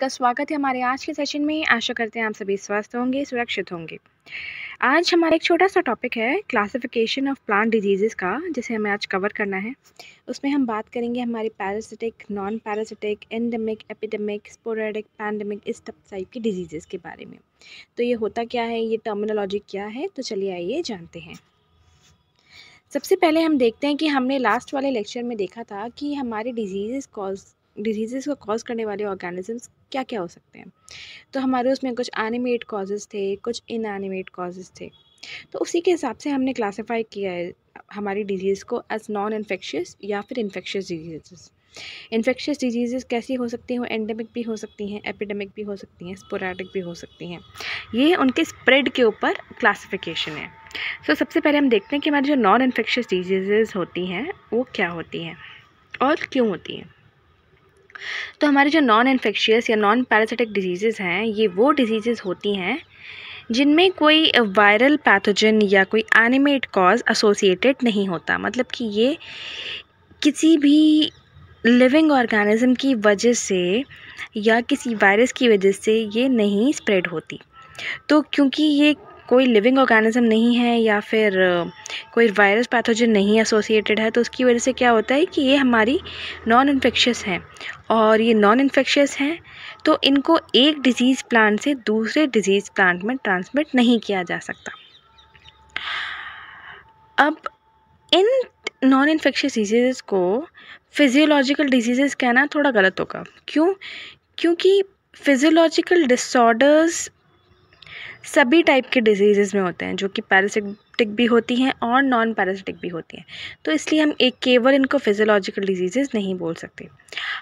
का स्वागत है हमारे आज के सेशन में आशा करते हैं आप सभी स्वस्थ होंगे सुरक्षित होंगे आज हमारा एक छोटा सा टॉपिक है क्लासिफिकेशन ऑफ प्लांट डिजीज़ का जिसे हमें आज कवर करना है उसमें हम बात करेंगे हमारे parasitic non parasitic endemic epidemic sporadic pandemic इस टाइप की डिजीज़ के बारे में तो ये होता क्या है ये टर्मिनोलॉजी क्या है तो चलिए आइए जानते हैं सबसे पहले हम देखते हैं कि हमने लास्ट वाले लेक्चर में देखा था कि हमारे डिजीज़ कॉज डिजीज़ को कॉज करने वाले ऑर्गेनिजम्स क्या क्या हो सकते हैं तो हमारे उसमें कुछ एनिमेट कॉजेज़ थे कुछ इनएनिमेट कॉजेज़ थे तो उसी के हिसाब से हमने क्लासीफाई किया है हमारी डिजीज़ को एज नॉन इन्फेक्शियस या फिर इन्फेक्शियस डिजीज़ इन्फेक्शियस डिजीज़ कैसी हो सकती हैं एंडेमिक भी हो सकती हैं एपिडेमिक भी हो सकती हैं स्पोराटिक भी हो सकती हैं ये उनके स्प्रेड के ऊपर क्लासिफिकेशन है सो so, सबसे पहले हम देखते हैं कि हमारी जो नॉन इन्फेक्शियस डिजीज़ होती हैं वो क्या होती हैं और क्यों होती हैं तो हमारे जो नॉन इन्फेक्शियस या नॉन पैरासिटिक डिजीज़ हैं ये वो डिजीज़ होती हैं जिनमें कोई वायरल पैथोजन या कोई एनिमेट कॉज एसोसिएटेड नहीं होता मतलब कि ये किसी भी लिविंग ऑर्गेनिज़म की वजह से या किसी वायरस की वजह से ये नहीं स्प्रेड होती तो क्योंकि ये कोई लिविंग ऑर्गेनिज़म नहीं है या फिर कोई वायरस पैथोजन नहीं एसोसिएटेड है तो उसकी वजह से क्या होता है कि ये हमारी नॉन इन्फेक्शियस हैं और ये नॉन इन्फेक्शियस हैं तो इनको एक डिज़ीज़ प्लांट से दूसरे डिज़ीज़ प्लांट में ट्रांसमिट नहीं किया जा सकता अब इन नॉन इन्फेक्शियस डिजीज़ को फिजियोलॉजिकल डिजीज़ कहना थोड़ा गलत होगा क्यों क्योंकि फिजियोलॉजिकल डिसऑर्डर्स सभी टाइप के डिजीज़ में होते हैं जो कि पैरासिटिक भी होती हैं और नॉन पैरासिटिक भी होती हैं तो इसलिए हम एक केवल इनको फिजियोलॉजिकल डिजीज़ नहीं बोल सकते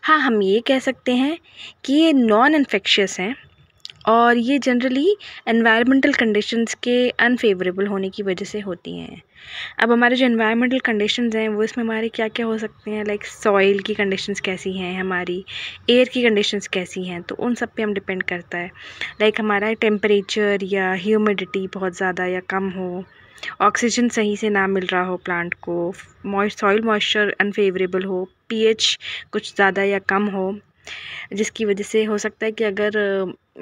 हाँ हम ये कह सकते हैं कि ये नॉन इन्फेक्शियस हैं और ये जनरली एनवायरमेंटल कंडीशंस के अनफेवरेबल होने की वजह से होती हैं अब हमारे जो इन्वायरमेंटल कंडीशंस हैं वो इसमें हमारे क्या क्या हो सकते हैं लाइक सॉइल की कंडीशंस कैसी हैं हमारी एयर की कंडीशंस कैसी हैं तो उन सब पे हम डिपेंड करता है लाइक हमारा टेम्परेचर या ह्यूमिडिटी बहुत ज़्यादा या कम हो ऑक्सीजन सही से ना मिल रहा हो प्लांट को सॉइल मॉइस्चर अनफेवरेबल हो पीएच कुछ ज़्यादा या कम हो जिसकी वजह से हो सकता है कि अगर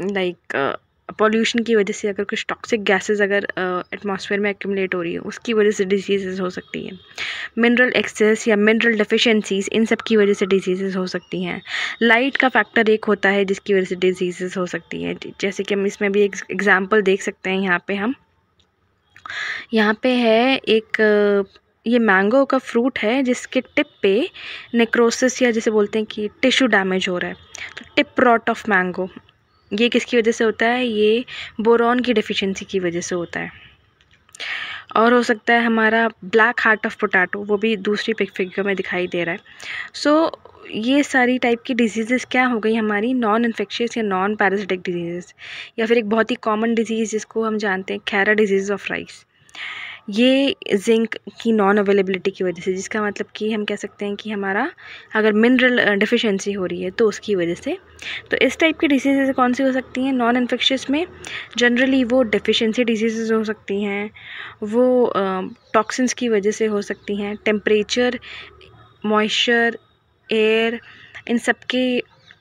लाइक पॉल्यूशन uh, की वजह से अगर कुछ टॉक्सिक गैसेस अगर एटमॉस्फेयर uh, में एक्यूमलेट हो रही है उसकी वजह से डिजीज़ हो सकती हैं मिनरल एक्सेस या मिनरल डिफिशेंसीज इन सब की वजह से डिजीज़ हो सकती हैं लाइट का फैक्टर एक होता है जिसकी वजह से डिजीज़ हो सकती हैं जैसे कि हम इसमें भी एक एग्ज़ाम्पल देख सकते हैं यहाँ पर हम यहाँ पे है एक uh, ये मैंगो का फ्रूट है जिसके टिप पे नेक्रोसिस या जैसे बोलते हैं कि टिश्यू डैमेज हो रहा है तो टिप रॉट ऑफ मैंगो ये किसकी वजह से होता है ये बोरॉन की डिफिशेंसी की वजह से होता है और हो सकता है हमारा ब्लैक हार्ट ऑफ पोटैटो वो भी दूसरी पिक फिगर में दिखाई दे रहा है सो so, ये सारी टाइप की डिजीज़ क्या हो गई हमारी नॉन इन्फेक्शियस या नॉन पैरासिटिक डिजीज़ या फिर एक बहुत ही कॉमन डिजीज़ जिसको हम जानते हैं खैरा डिजीज़ ऑफ राइस ये जिंक की नॉन अवेलेबिलिटी की वजह से जिसका मतलब कि हम कह सकते हैं कि हमारा अगर मिनरल डिफिशेंसी हो रही है तो उसकी वजह से तो इस टाइप की डिजीज़ कौन सी हो सकती हैं नॉन इन्फेक्शस में जनरली वो डिफिशेंसी डिजीज़ हो सकती हैं वो टॉक्सिन्स की वजह से हो सकती हैं टेम्परेचर मॉइस्चर एयर इन सब के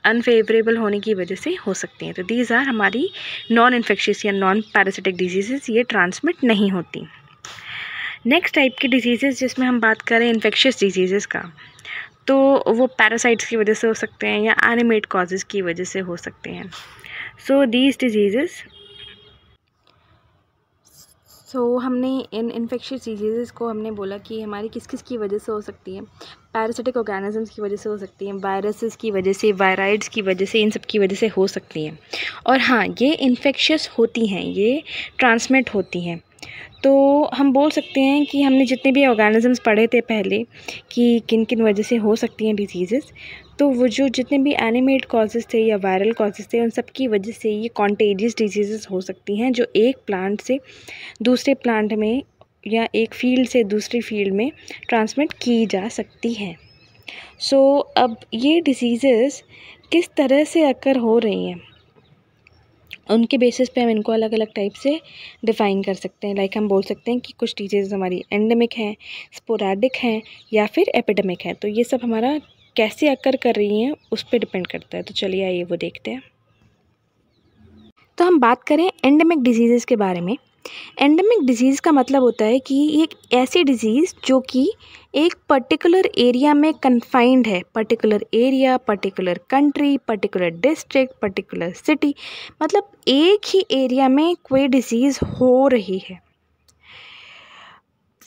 अनफेवरेबल होने की वजह से हो सकती हैं तो दीज आर हमारी नॉन इन्फेक्शियस या नॉन पैरासिटिक डिजीज़ ये ट्रांसमिट नहीं होती नेक्स्ट टाइप की डिजीज़ जिसमें हम बात करें इन्फेक्शस डिजीज़ का तो वो पैरासाइट्स की वजह से हो सकते हैं या एनिमेट कॉजेज़ की वजह से हो सकते हैं सो दीज डिजीज़ सो हमने इन इन्फेक्शियस डिजीज़ को हमने बोला कि हमारी किस किस की वजह से हो सकती है पैरासिटिक ऑर्गेनिजम्स की वजह से हो सकती हैं वायरसेस की वजह से वायराइड्स की वजह से इन सब की वजह से हो सकती हैं और हाँ ये इन्फेक्शस होती हैं ये ट्रांसमिट होती हैं तो हम बोल सकते हैं कि हमने जितने भी ऑर्गेनिज़म्स पढ़े थे पहले कि किन किन वजह से हो सकती हैं डिजीज़ेस तो वो जो जितने भी एनिमेट कॉजेज़ थे या वायरल कॉजेज़ थे उन सब की वजह से ये कॉन्टेजियस डिज़ीज हो सकती हैं जो एक प्लांट से दूसरे प्लांट में या एक फील्ड से दूसरी फील्ड में ट्रांसमिट की जा सकती हैं सो so, अब ये डिजीज़ किस तरह से अकर हो रही हैं उनके बेसिस पे हम इनको अलग अलग टाइप से डिफ़ाइन कर सकते हैं लाइक हम बोल सकते हैं कि कुछ डिजीज़ हमारी एंडेमिक हैं स्पोराडिक हैं या फिर एपिडेमिक हैं तो ये सब हमारा कैसे अक्कर कर रही हैं उस पर डिपेंड करता है तो चलिए आइए वो देखते हैं तो हम बात करें एंडेमिक डिजीज़ के बारे में एंडेमिक डिज़ीज़ का मतलब होता है कि एक ऐसी डिज़ीज़ जो कि एक पर्टिकुलर एरिया में कन्फाइंड है particular area particular country particular district particular city मतलब एक ही एरिया में कोई डिज़ीज़ हो रही है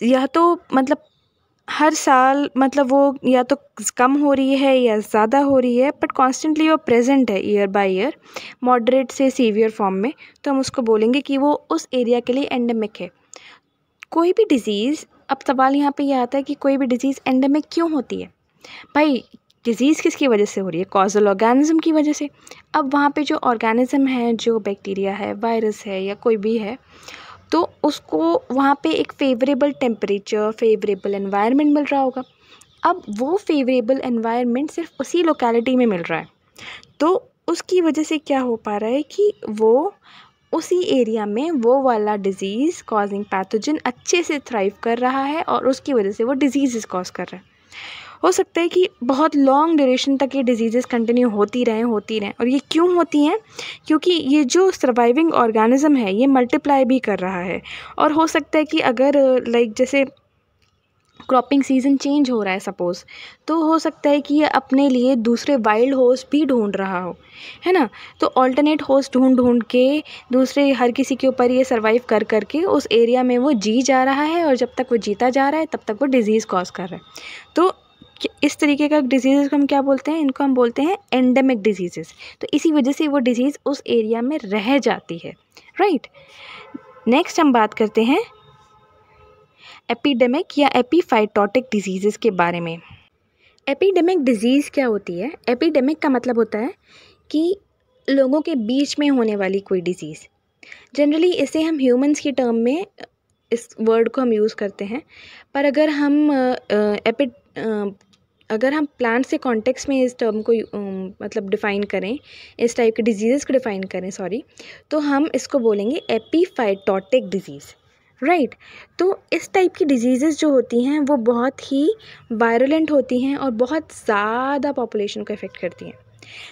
यह तो मतलब हर साल मतलब वो या तो कम हो रही है या ज़्यादा हो रही है बट कॉन्स्टेंटली वो प्रेजेंट है ईयर बाय ईयर मॉडरेट से सीवियर फॉर्म में तो हम उसको बोलेंगे कि वो उस एरिया के लिए एंडेमिक है कोई भी डिज़ीज़ अब सवाल यहाँ पे ये यह आता है कि कोई भी डिज़ीज़ एंडेमिक क्यों होती है भाई डिज़ीज़ किसकी वजह से हो रही है कॉजल ऑर्गेनिज्म की वजह से अब वहाँ पर जो ऑर्गेनिज़म है जो बैक्टीरिया है वायरस है या कोई भी है तो उसको वहाँ पे एक फ़ेवरेबल टेम्परेचर फ़ेवरेबल एनवायरनमेंट मिल रहा होगा अब वो फ़ेवरेबल एनवायरनमेंट सिर्फ उसी लोकेलिटी में मिल रहा है तो उसकी वजह से क्या हो पा रहा है कि वो उसी एरिया में वो वाला डिज़ीज़ कॉजिंग पैथोजन अच्छे से थ्राइव कर रहा है और उसकी वजह से वो डिज़ीज़ कॉज कर रहा है हो सकता है कि बहुत लॉन्ग ड्यूरेशन तक ये डिज़ीज़ कंटिन्यू होती रहें होती रहें और ये क्यों होती हैं क्योंकि ये जो सर्वाइविंग ऑर्गेनिज़म है ये मल्टीप्लाई भी कर रहा है और हो सकता है कि अगर लाइक जैसे क्रॉपिंग सीज़न चेंज हो रहा है सपोज़ तो हो सकता है कि ये अपने लिए दूसरे वाइल्ड होस्ट भी ढूंढ रहा हो है ना तो ऑल्टरनेट होस्ट ढूंढ ढूंढ के दूसरे हर किसी के ऊपर ये सर्वाइव कर करके उस एरिया में वो जी जा रहा है और जब तक वो जीता जा रहा है तब तक वो डिज़ीज़ कॉज कर रहा है तो इस तरीके का डिजीज़ को हम क्या बोलते हैं इनको हम बोलते हैं एंडेमिक डिजीज़ तो इसी वजह से वो डिज़ीज़ उस एरिया में रह जाती है राइट नेक्स्ट हम बात करते हैं एपिडेमिक या एपीफाइटोटिक डिज़ीज़ के बारे में एपिडेमिक डिजीज़ क्या होती है एपिडेमिक का मतलब होता है कि लोगों के बीच में होने वाली कोई डिज़ीज़ जनरली इसे हम ह्यूमंस की टर्म में इस वर्ड को हम यूज़ करते हैं पर अगर हम एपिड अगर हम प्लांट से कॉन्टेक्स में इस टर्म को मतलब डिफ़ाइन करें इस टाइप के डिजीज़ को डिफ़ाइन करें सॉरी तो हम इसको बोलेंगे एपीफाइटोटिक डिजीज़ राइट right. तो इस टाइप की डिज़ीज़ जो होती हैं वो बहुत ही वायरलेंट होती हैं और बहुत ज़्यादा पॉपुलेशन को इफ़ेक्ट करती हैं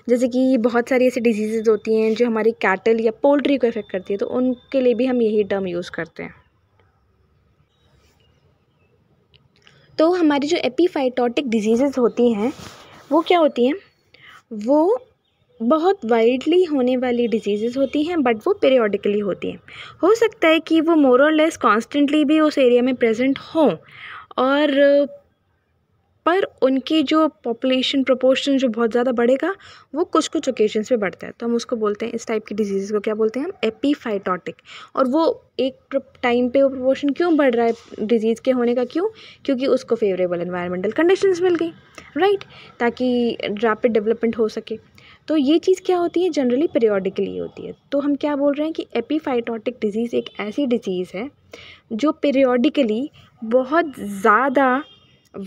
जैसे कि बहुत सारी ऐसी डिजीज़ होती हैं जो हमारी कैटल या पोल्ट्री को इफ़ेक्ट करती है तो उनके लिए भी हम यही टर्म यूज़ करते हैं तो हमारी जो एपीफाइटोटिक डिज़ीज़ होती हैं वो क्या होती हैं वो बहुत वाइडली होने वाली डिजीज़ होती हैं बट वो पेरियोडिकली होती हैं हो सकता है कि वो मोर और लेस कॉन्स्टेंटली भी उस एरिया में प्रेजेंट हों और पर उनकी जो पॉपुलेशन प्रपोर्शन जो बहुत ज़्यादा बढ़ेगा वो कुछ कुछ ओकेजन पे बढ़ता है तो हम उसको बोलते हैं इस टाइप की डिजीज़ को क्या बोलते हैं हम एपीफाइटोटिक और वो एक टाइम पे वो प्रपोर्शन क्यों बढ़ रहा है डिजीज़ के होने का क्यों क्योंकि उसको फेवरेबल इन्वायरमेंटल कंडीशन मिल गई राइट ताकि रैपिड डेवलपमेंट हो सके तो ये चीज़ क्या होती है जनरली पीरियोडिकली होती है तो हम क्या बोल रहे हैं कि एपीफाइटोटिक डिजीज़ एक ऐसी डिजीज़ है जो पीरियोडिकली बहुत ज़्यादा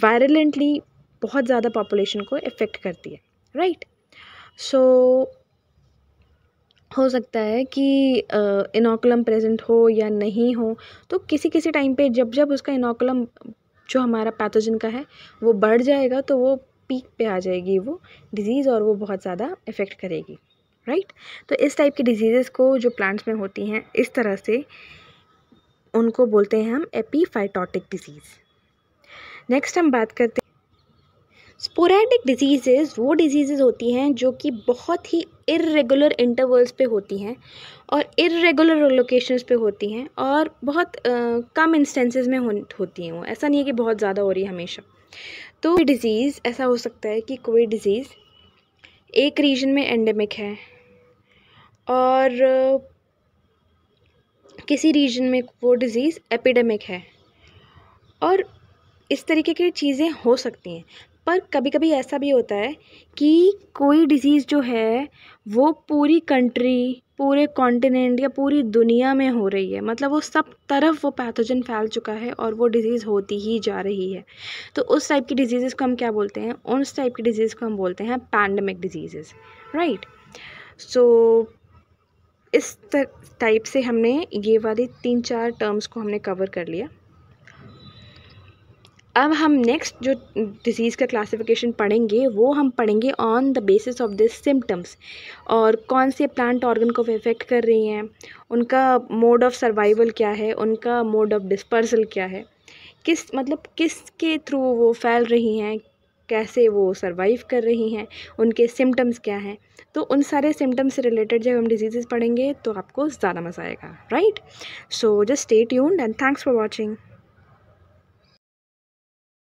वायरलेंटली बहुत ज़्यादा पॉपुलेशन को इफ़ेक्ट करती है राइट सो हो सकता है कि इनोकुलम प्रेजेंट हो या नहीं हो तो किसी किसी टाइम पे जब जब उसका इनोकुलम जो हमारा पैथोजन का है वो बढ़ जाएगा तो वो पीक पे आ जाएगी वो डिज़ीज़ और वो बहुत ज़्यादा इफ़ेक्ट करेगी राइट तो इस टाइप की डिजीज़ को जो प्लांट्स में होती हैं इस तरह से उनको बोलते हैं हम एपीफाइटोटिक डिजीज़ नेक्स्ट हम बात करते हैं स्पोरेटिक डिज़ीज़ वो डिज़ीज़ होती हैं जो कि बहुत ही इरेगुलर इंटरवल्स पे होती हैं और इरेगुलर लोकेशंस पे होती हैं और बहुत आ, कम इंस्टेंसेस में हो, होती हैं वो ऐसा नहीं है कि बहुत ज़्यादा हो रही है हमेशा तो डिज़ीज़ ऐसा हो सकता है कि कोई डिज़ीज़ एक रीजन में एंडेमिक है और किसी रीजन में वो डिज़ीज़ एपिडेमिक है और इस तरीके की चीज़ें हो सकती हैं पर कभी कभी ऐसा भी होता है कि कोई डिज़ीज़ जो है वो पूरी कंट्री पूरे कॉन्टिनेंट या पूरी दुनिया में हो रही है मतलब वो सब तरफ वो पैथोजन फैल चुका है और वो डिज़ीज़ होती ही जा रही है तो उस टाइप की डिजीज़ को हम क्या बोलते हैं उस टाइप की डिज़ीज़ को हम बोलते हैं पैंडमिक डिजीज़ राइट सो इस टाइप से हमने ये वाली तीन चार टर्म्स को हमने कवर कर लिया अब हम नेक्स्ट जो डिज़ीज़ का क्लासिफिकेशन पढ़ेंगे वो हम पढ़ेंगे on the basis of this symptoms और कौन से प्लांट ऑर्गन को इफेक्ट कर रही हैं उनका मोड ऑफ़ सर्वाइवल क्या है उनका मोड ऑफ़ डिस्पर्सल क्या है किस मतलब किस के थ्रू वो फैल रही हैं कैसे वो सर्वाइव कर रही हैं उनके सिम्टम्स क्या हैं तो उन सारे सिम्टम्स से रिलेटेड जब हम डिजीज़ पढ़ेंगे तो आपको ज़्यादा मज़ा आएगा right so just stay tuned and thanks for watching